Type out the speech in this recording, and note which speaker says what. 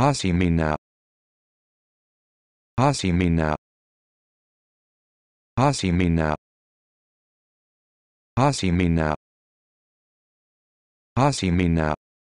Speaker 1: Hasi minä. Hasi minä. Hasi minä. Hasi minä. Hasi minä.